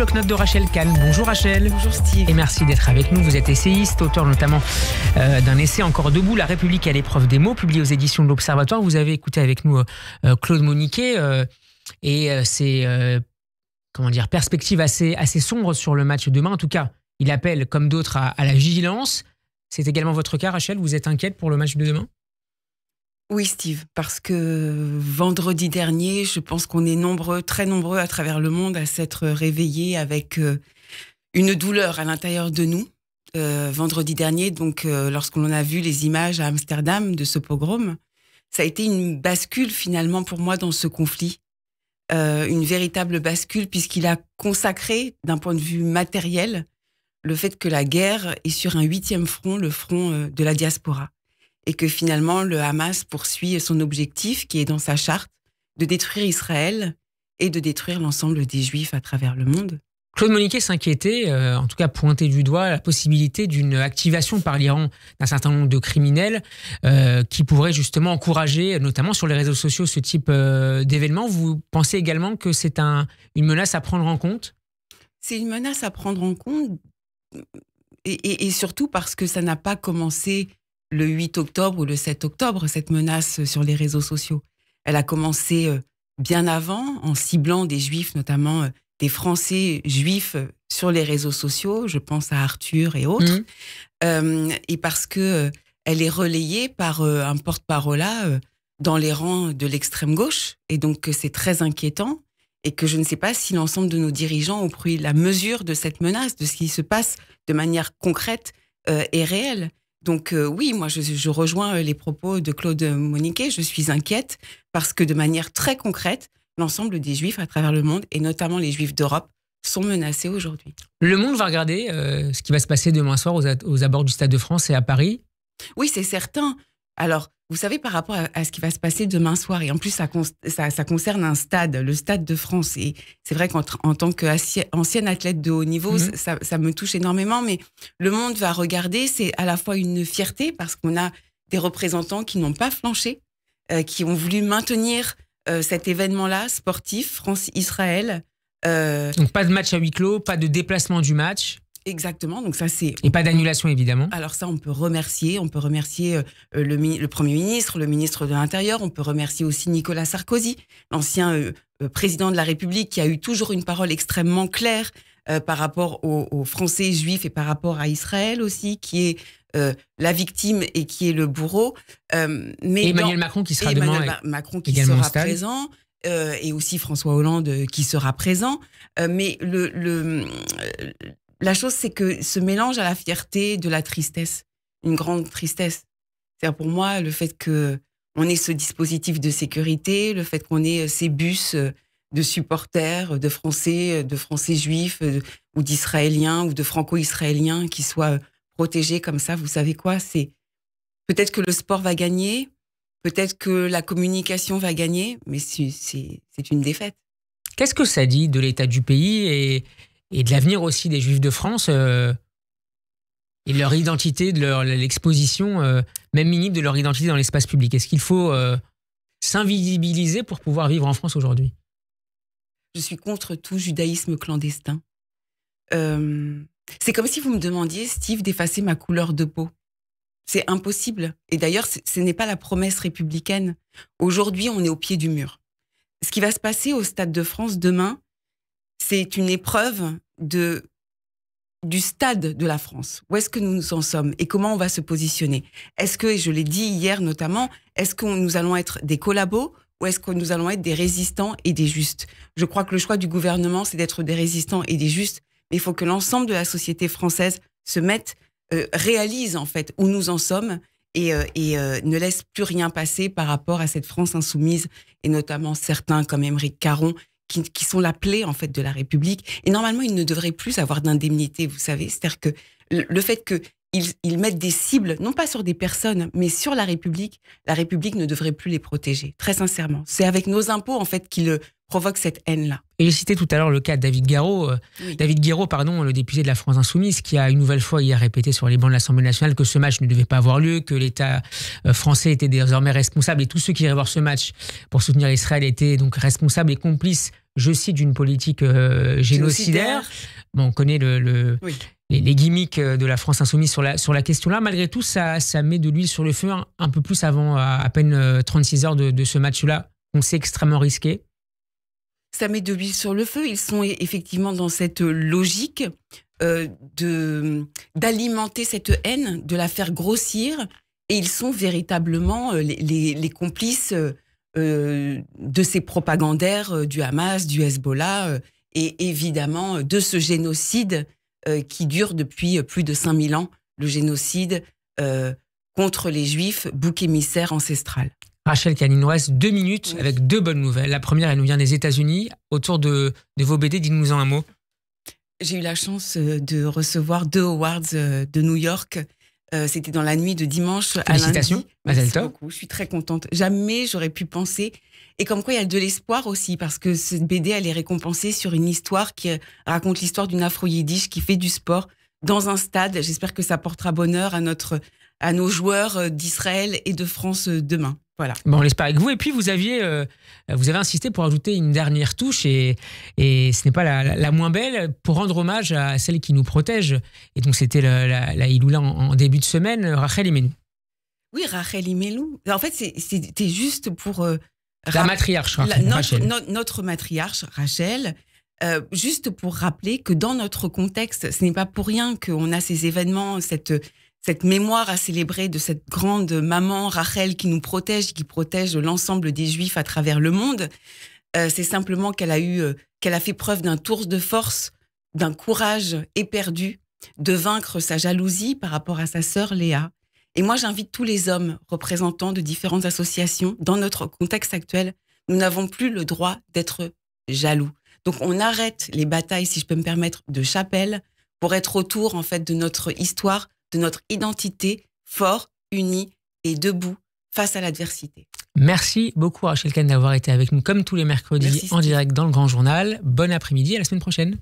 bloc-notes de Rachel Kahn. Bonjour Rachel. Bonjour Steve. Et merci d'être avec nous. Vous êtes essayiste, auteur notamment euh, d'un essai Encore debout, La République à l'épreuve des mots, publié aux éditions de l'Observatoire. Vous avez écouté avec nous euh, euh, Claude Moniquet et ses comment dire, perspectives assez, assez sombres sur le match de demain. En tout cas, il appelle, comme d'autres, à, à la vigilance. C'est également votre cas, Rachel. Vous êtes inquiète pour le match de demain oui, Steve, parce que vendredi dernier, je pense qu'on est nombreux, très nombreux à travers le monde à s'être réveillés avec euh, une douleur à l'intérieur de nous. Euh, vendredi dernier, donc euh, lorsqu'on a vu les images à Amsterdam de ce pogrom, ça a été une bascule finalement pour moi dans ce conflit. une véritable bascule puisqu'il a consacré d'un point de vue matériel le fait que la guerre est sur un huitième front, le front de la diaspora et que finalement le Hamas poursuit son objectif qui est dans sa charte de détruire Israël et de détruire l'ensemble des Juifs à travers le monde. Claude Moniquet s'inquiétait, euh, en tout cas pointait du doigt la possibilité d'une activation par l'Iran d'un certain nombre de criminels euh, qui pourraient justement encourager, notamment sur les réseaux sociaux, ce type euh, d'événement. Vous pensez également que c'est une menace à prendre en compte C'est une menace à prendre en compte et surtout parce que ça n'a pas commencé le 8 octobre ou le 7 octobre, cette menace euh, sur les réseaux sociaux. Elle a commencé euh, bien avant, en ciblant des juifs, notamment euh, des Français juifs sur les réseaux sociaux, je pense à Arthur et autres, mmh. et parce que elle est relayée par un porte-parole dans les rangs de l'extrême gauche, et donc c'est très inquiétant, et que je ne sais pas si l'ensemble de nos dirigeants ont pris la mesure de cette menace, de ce qui se passe de manière concrète et réelle. Donc euh, oui, moi je, rejoins euh, les propos de Claude Moniquet, je suis inquiète parce que de manière très concrète, l'ensemble des juifs à travers le monde, et notamment les juifs d'Europe, sont menacés aujourd'hui. Le monde va regarder euh, ce qui va se passer demain soir aux abords du Stade de France et à Paris Oui, c'est certain. Alors, vous savez, par rapport à, ce qui va se passer demain soir, et en plus, ça, ça, concerne un stade, le Stade de France. Et c'est vrai qu'en tant qu'ancienne athlète de haut niveau, mmh. ça, me touche énormément, mais le monde va regarder. C'est à la fois une fierté parce qu'on a des représentants qui n'ont pas flanché, euh, qui ont voulu maintenir euh, cet événement-là sportif, France-Israël. Euh Donc pas de match à huis clos, pas de déplacement du match. Exactement, donc ça c'est... Et pas d'annulation évidemment. Alors ça on peut remercier, on peut remercier euh, le, le, Premier ministre, le ministre de l'Intérieur, on peut remercier aussi Nicolas Sarkozy, l'ancien euh, euh, président de la République qui a eu toujours une parole extrêmement claire par rapport aux, Français juifs et par rapport à Israël aussi, qui est la victime et qui est le bourreau. mais Emmanuel Macron qui sera demain. Macron qui sera présent. et aussi François Hollande qui sera présent. mais le, le, la chose, c'est que ce mélange à la fierté de la tristesse, une grande tristesse. cest pour moi, le fait qu'on ait ce dispositif de sécurité, le fait qu'on ait euh, ces bus euh, de supporters, de Français, euh, de Français juifs, ou d'Israéliens, ou de Franco-Israéliens qui soient protégés comme ça, vous savez quoi C'est peut-être que le sport va gagner, peut-être que la communication va gagner, mais c'est une défaite. Qu'est-ce que ça dit de l'état du pays et, et de l'avenir aussi des Juifs de France euh, et de leur identité, de leur l'exposition, euh, même minime, de leur identité dans l'espace public. Est-ce qu'il faut euh, s'invisibiliser pour pouvoir vivre en France aujourd'hui Je suis contre tout judaïsme clandestin. c'est comme si vous me demandiez, Steve, d'effacer ma couleur de peau. C'est impossible. Et d'ailleurs, ce n'est pas la promesse républicaine. Aujourd'hui, on est au pied du mur. Ce qui va se passer au Stade de France demain, c'est une épreuve de du stade de la France. Où est-ce que nous en sommes et comment on va se positionner Est-ce que, et je l'ai dit hier notamment, est-ce que nous allons être des collabos ou est-ce que nous allons être des résistants et des justes Je crois que le choix du gouvernement, c'est d'être des résistants et des justes, mais il faut que l'ensemble de la société française se mette, euh, réalise en fait où nous en sommes et, euh, euh, ne laisse plus rien passer par rapport à cette France insoumise et notamment certains comme Émeric Caron qui, sont la plaie en fait de la République. Et normalement, ils ne devraient plus avoir d'indemnité, vous savez. C'est-à-dire que le fait qu'ils ils mettent des cibles, non pas sur des personnes, mais sur la République, la République ne devrait plus les protéger, très sincèrement. C'est avec nos impôts, en fait, qu'ils provoquent cette haine-là. Et j'ai cité tout à l'heure le cas de David Guéraud, euh, David pardon, le député de la France Insoumise, qui a une nouvelle fois hier répété sur les bancs de l'Assemblée nationale que ce match ne devait pas avoir lieu, que l'État euh, français était désormais responsable et tous ceux qui iraient voir ce match pour soutenir Israël étaient donc responsables et complices je cite, d'une politique euh, génocidaire. on connaît les, gimmicks euh, de la France insoumise sur la, sur la question-là. Malgré tout, ça, ça met de l'huile sur le feu un, peu plus avant à, peine 36 euh, heures de, ce match-là. On sait extrêmement risqué. Ça met de l'huile sur le feu. Ils sont e, effectivement dans cette logique d'alimenter cette haine, de la faire grossir. Et ils sont véritablement les complices. Euh, de ces propagandaires euh, du Hamas, du Hezbollah euh, et évidemment de ce génocide qui dure depuis plus de 5000 ans, le génocide contre les Juifs, bouc émissaire ancestral. Rachel Caninoise, deux minutes avec deux bonnes nouvelles. La première, elle nous vient des États-Unis. Autour de, de, vos BD, dites-nous en un mot. J'ai eu la chance de recevoir deux awards de New York euh, c'était dans la nuit de dimanche à Félicitations, lundi. Merci je suis très contente. Jamais j'aurais pu penser. Et comme quoi, il y a de l'espoir aussi, parce que cette BD, elle est récompensée sur une histoire qui euh, raconte l'histoire d'une afro-yiddish qui fait du sport dans un stade. J'espère que ça portera bonheur à, notre, à nos joueurs euh, d'Israël et de France demain. Voilà. Bon, on l'espère avec vous. Et puis, vous aviez, euh, vous avez insisté pour ajouter une dernière touche, et, ce n'est pas la, moins belle, pour rendre hommage à celle qui nous protège. Et donc, c'était la, la, Iloula en, début de semaine, Rachel Imenou. Oui, Rachel Imenou. En fait, c'était juste pour. Euh, la matriarche, Rachel. Notre, matriarche, Rachel. Euh, juste pour rappeler que dans notre contexte, ce n'est pas pour rien qu'on a ces événements, cette, cette mémoire à célébrer de cette grande maman Rachel qui nous protège, qui protège l'ensemble des Juifs à travers le monde. Euh, c'est simplement qu'elle a eu, euh, qu'elle a fait preuve d'un tour de force, d'un courage éperdu, de vaincre sa jalousie par rapport à sa sœur Léa. Et moi, j'invite tous les hommes représentants de différentes associations dans notre contexte actuel. Nous n'avons plus le droit d'être jaloux. Donc, on arrête les batailles, si je peux me permettre, de chapelle pour être autour en fait de notre histoire, de notre identité fort, unie et debout face à l'adversité. Merci beaucoup Rachel Kahn d'avoir été avec nous comme tous les mercredis en direct dans le Grand Journal. Bon après-midi, à la semaine prochaine.